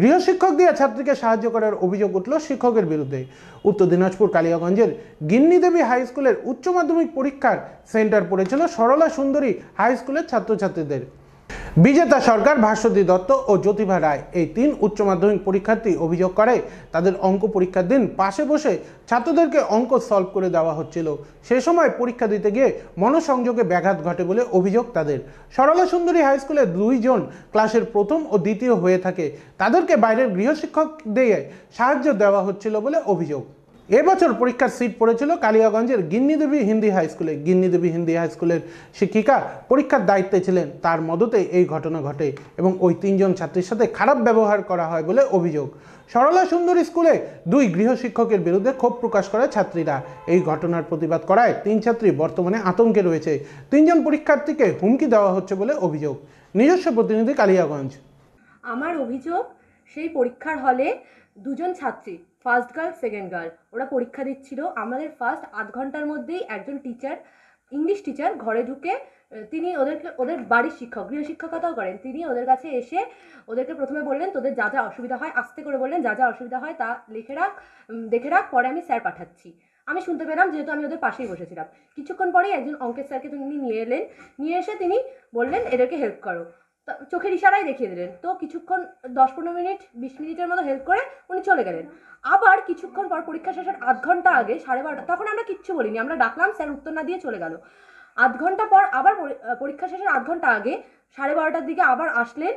গৃহশিক্ষক দিয়ে ছাত্রীকে সাহায্য করার অভিযোগ উঠল শিক্ষকের বিরুদ্ধে উত্তর দিনাজপুর কালিয়াগঞ্জের গিন্নিদেবী হাই স্কুলের উচ্চ মাধ্যমিক পরীক্ষার সেন্টার পড়েছিল সরলা সুন্দরী হাই স্কুলের ছাত্রছাত্রীদের বিজেতা সরকার ভাস্বতী দত্ত ও জ্যোতিভা রায় এই তিন উচ্চ মাধ্যমিক পরীক্ষার্থী অভিযোগ করে তাদের অঙ্ক পরীক্ষার দিন পাশে বসে ছাত্রদেরকে অঙ্ক সলভ করে দেওয়া হচ্ছিল সে সময় পরীক্ষা দিতে গিয়ে মনসংযোগে ব্যাঘাত ঘটে বলে অভিযোগ তাদের সরলা সুন্দরী হাইস্কুলে দুইজন ক্লাসের প্রথম ও দ্বিতীয় হয়ে থাকে তাদেরকে বাইরের গৃহশিক্ষক দিয়ে সাহায্য দেওয়া হচ্ছিল বলে অভিযোগ এবছর পরীক্ষার সিট পড়েছিল কালিয়াগঞ্জের গিন্নিদেবী হিন্দি হাই স্কুলে গিন্নিদেবী হিন্দি হাই স্কুলের শিক্ষিকা পরীক্ষার দায়িত্বে ছিলেন তার মদতে এই ঘটনা ঘটে এবং ওই তিনজন ছাত্রীর সাথে খারাপ ব্যবহার করা হয় বলে অভিযোগ সরলা সুন্দর স্কুলে দুই গৃহশিক্ষকের বিরুদ্ধে ক্ষোভ প্রকাশ করে ছাত্রীরা এই ঘটনার প্রতিবাদ করায় তিন ছাত্রী বর্তমানে আতঙ্কে রয়েছে তিনজন পরীক্ষার্থীকে হুমকি দেওয়া হচ্ছে বলে অভিযোগ নিজস্ব প্রতিনিধি কালিয়াগঞ্জ আমার অভিযোগ সেই পরীক্ষার হলে দুজন ছাত্রী ফার্স্ট গার্ল সেকেন্ড গার্ল ওরা পরীক্ষা দিচ্ছিল আমাদের ফার্স্ট আধ ঘন্টার মধ্যেই একজন টিচার ইংলিশ টিচার ঘরে ঢুকে তিনি ওদেরকে ওদের বাড়ির শিক্ষক শিক্ষকতাও করেন তিনি ওদের কাছে এসে ওদেরকে প্রথমে বললেন তোদের যা যা অসুবিধা হয় আস্তে করে বললেন যা যা অসুবিধা হয় তা লিখে রাখ দেখে রাখ পরে আমি স্যার পাঠাচ্ছি আমি শুনতে পেলাম যেহেতু আমি ওদের পাশেই বসেছিলাম কিছুক্ষণ পরেই একজন অঙ্কের স্যারকে তিনি নিয়ে এলেন নিয়ে এসে তিনি বললেন এদেরকে হেল্প করো চোখের ইশারায় দেখিয়ে দিলেন তো কিছুক্ষণ দশ পনেরো মিনিট বিশ মিনিটের মতো হেল্প করে উনি চলে গেলেন আবার কিছুক্ষণ পর পরীক্ষা শেষের আধ ঘন্টা আগে সাড়ে বারোটা তখন আমরা কিচ্ছু বলিনি আমরা ডাকলাম স্যার উত্তর না দিয়ে চলে গেল আধ ঘন্টা পর আবার পরীক্ষা শেষের আধ ঘন্টা আগে সাড়ে বারোটার দিকে আবার আসলেন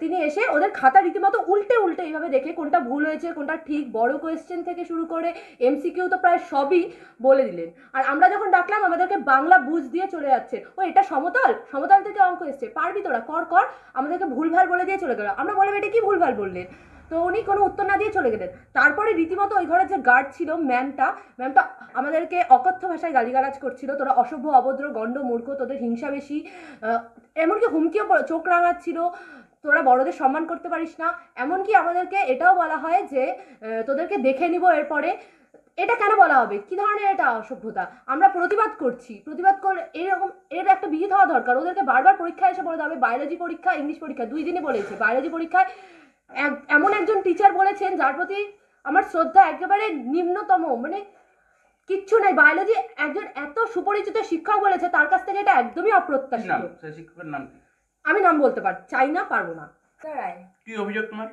তিনি এসে ওদের খাতা রীতিমতো উল্টে উল্টে এইভাবে দেখে কোনটা ভুল হয়েছে কোনটা ঠিক বড় কোয়েশ্চেন থেকে শুরু করে এমসিকিউ তো প্রায় সবই বলে দিলেন আর আমরা যখন ডাকলাম আমাদেরকে বাংলা বুঝ দিয়ে চলে যাচ্ছে ও এটা সমতল সমতল থেকে অঙ্ক এসছে পারবি তোরা কর কর আমাদেরকে ভুলভাল বলে দিয়ে চলে গেল আমরা বলে এটা কি ভুলভাল বললেন তো উনি কোনো উত্তর না দিয়ে চলে গেলেন তারপরে রীতিমতো ওই ঘরের যে গার্ড ছিল ম্যামটা ম্যামটা আমাদেরকে অকথ্য ভাষায় গালিগালাজ করছিল তোরা অসভ্য অভদ্র গণ্ড মূর্খ তোদের হিংসা বেশি এমনকি হুমকিও চোখ রাঙাচ্ছিল তোরা বড়দের সম্মান করতে পারিস না এমনকি আমাদেরকে এটাও বলা হয় যে তোদেরকে দেখে নিব এরপরে এটা কেন বলা হবে কি ধরনের এটা অসভ্যতা আমরা প্রতিবাদ করছি প্রতিবাদ করে এরকম এর একটা বিহিত হওয়া দরকার ওদেরকে বারবার পরীক্ষায় এসে বলে হবে বায়োলজি পরীক্ষা ইংলিশ পরীক্ষা দুই দিনে বলেছে বায়োলজি পরীক্ষায় এমন একজন টিচার বলেছেন যার প্রতি আমার শ্রদ্ধা একেবারে নিম্নতম মানে কিচ্ছু নাই বায়োলজি একজন এত সুপরিচিত শিক্ষক বলেছে তার কাছ থেকে এটা একদমই অপ্রত্যাশিত শিক্ষকের নাম আমি নাম বলতে পার চাই না পারবো না কি অভিযোগ তোমার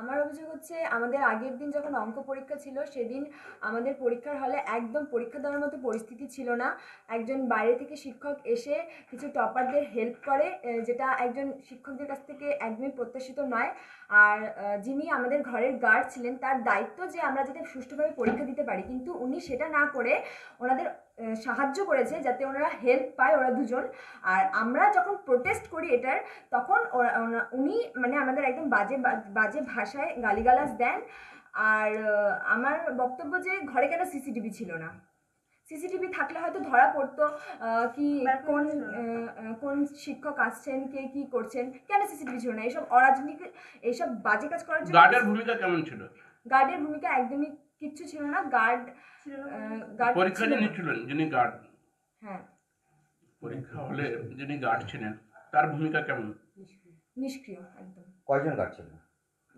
আমার অভিযোগ হচ্ছে আমাদের আগের দিন যখন অঙ্ক পরীক্ষা ছিল সেদিন আমাদের পরীক্ষার হলে একদম পরীক্ষা দেওয়ার মতো পরিস্থিতি ছিল না একজন বাইরে থেকে শিক্ষক এসে কিছু টপারদের হেল্প করে যেটা একজন শিক্ষকদের কাছ থেকে একদমই প্রত্যাশিত নয় আর যিনি আমাদের ঘরের গার্ড ছিলেন তার দায়িত্ব যে আমরা যাতে সুষ্ঠুভাবে পরীক্ষা দিতে পারি কিন্তু উনি সেটা না করে ওনাদের সাহায্য করেছে যাতে ওনারা হেল্প পায় ওরা দুজন আর আমরা যখন প্রোটেস্ট করি এটার তখন উনি মানে আমাদের একদম বাজে বাজে ভাষায় গালিগালাজ দেন আর আমার বক্তব্য যে ঘরে কেন সিসিটিভি ছিল না সিসিটিভি থাকলে হয়তো ধরা পড়তো কি কোন কোন শিক্ষক আসছেন কে কি করছেন কেন সিসিটিভি ছিল না এইসব অরাজনীতি এইসব বাজে কাজ করার জন্য গার্ডের ভূমিকা কেমন ছিল গার্ডের ভূমিকা একদমই কিচ্ছু ছিল না গার্ড গার্ড পরীক্ষা যিনি ছিলেন যিনি গার্ড হ্যাঁ পরীক্ষা হলে যিনি গার্ড ছিলেন তার ভূমিকা কেমন নিষ্ক্রিয় একদম কয়জন গার্ড ছিলেন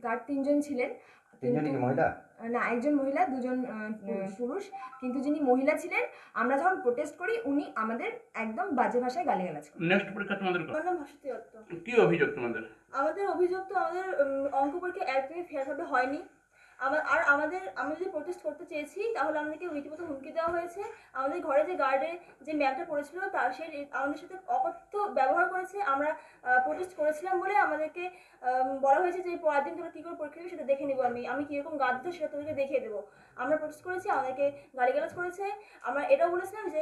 গার্ড তিনজন ছিলেন না একজন মহিলা দুজন পুরুষ কিন্তু যিনি মহিলা ছিলেন আমরা যখন প্রোটেস্ট করি উনি আমাদের একদম বাজে ভাষায় গালিগালাজ করেন নেক্সট পরীক্ষা তোমাদের কি অভিযোগ তোমাদের আমাদের অভিযোগ তো আমাদের অঙ্ক পরীক্ষা একদমই ফেয়ারভাবে হয়নি আমার আর আমাদের আমি যদি প্রোটেস্ট করতে চেয়েছি তাহলে আমাদেরকে রীতিমতো হুমকি দেওয়া হয়েছে আমাদের ঘরে যে গার্ডে যে ম্যামটা পড়েছিল তার সে আমাদের সাথে অকথ্য ব্যবহার করেছে আমরা প্রোটেস্ট করেছিলাম বলে আমাদেরকে বলা হয়েছে যে পরের দিন তোরা কী করে পরীক্ষা দেবে সেটা দেখে নেবো আমি আমি কীরকম দেবো সেটা তোদেরকে দেখিয়ে দেবো আমরা প্রোটেস্ট করেছি আমাদেরকে গালাজ করেছে আমরা এটাও বলেছিলাম যে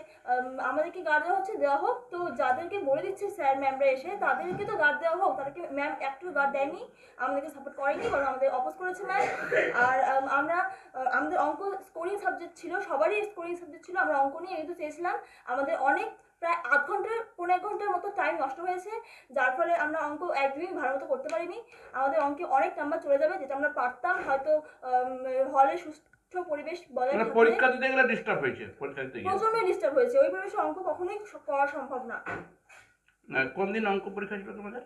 আমাদেরকে গার্ড দেওয়া হচ্ছে দেওয়া হোক তো যাদেরকে বলে দিচ্ছে স্যার ম্যামরা এসে তাদেরকে তো গার্ড দেওয়া হোক তাদেরকে ম্যাম একটু গার্ড দেয়নি আমাদেরকে সাপোর্ট করেনি কারণ আমাদের অপোজ করেছে ম্যাম আর আমরা আমাদের অঙ্ক স্কোরিং সাবজেক্ট ছিল সবারই স্কোরিং সাবজেক্ট ছিল আমরা অঙ্ক নিয়ে এগোতে চেয়েছিলাম আমাদের অনেক প্রায় আধ ঘন্টার পনেরো ঘন্টার মতো টাইম নষ্ট হয়েছে যার ফলে আমরা অঙ্ক একদমই ভালো মতো করতে পারিনি আমাদের অঙ্কে অনেক নাম্বার চলে যাবে যেটা আমরা পারতাম হয়তো হলে সুস্থ পরিবেশ বজায় মানে পরীক্ষা দিতে গেলে ডিস্টার্ব হয়েছে পরীক্ষা ডিস্টার্ব হয়েছে ওই পরিবেশে অঙ্ক কখনোই করা সম্ভব না কোন দিন অঙ্ক পরীক্ষা ছিল তোমাদের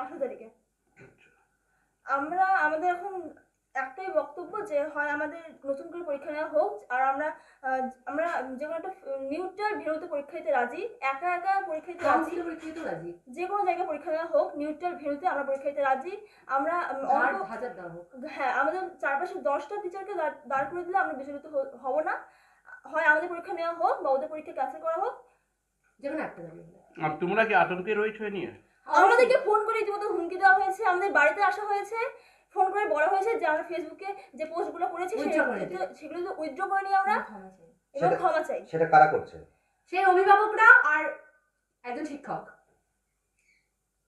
আঠারো তারিখে আমরা আমাদের এখন একটাই বক্তব্য যে হয় আমাদের নতুন করে পরীক্ষা নেওয়া হোক আর আমরা আমরা যে কোনো একটা নিউট্রাল ভিডিওতে পরীক্ষা দিতে রাজি একা একা পরীক্ষা দিতে হ্যাঁ, রাজি যে কোনো জায়গায় পরীক্ষা নেওয়া হোক নিউট্রাল ভিডিওতে আমরা পরীক্ষা দিতে রাজি আমরা হাজার হ্যাঁ আমাদের চারপাশে দশটা টিচারকে দাঁড় করে দিলে আমরা বিচলিত হব না হয় আমাদের পরীক্ষা নেওয়া হোক বা ওদের পরীক্ষা ক্যান্সেল করা হোক যেখানে একটা আর তোমরা কি আতঙ্কে রয়েছো নিয়ে আমাদেরকে ফোন করে ইতিমধ্যে হুমকি দেওয়া হয়েছে আমাদের বাড়িতে আসা হয়েছে ফোন করে বড় হয়েছে যে আমরা ফেসবুকে যে পোস্টগুলো করেছি সেগুলো তো উইথড্র করে নিয়ে আমরা এবং ক্ষমা চাই সেটা কারা করছে সেই অভিভাবকরা আর একজন শিক্ষক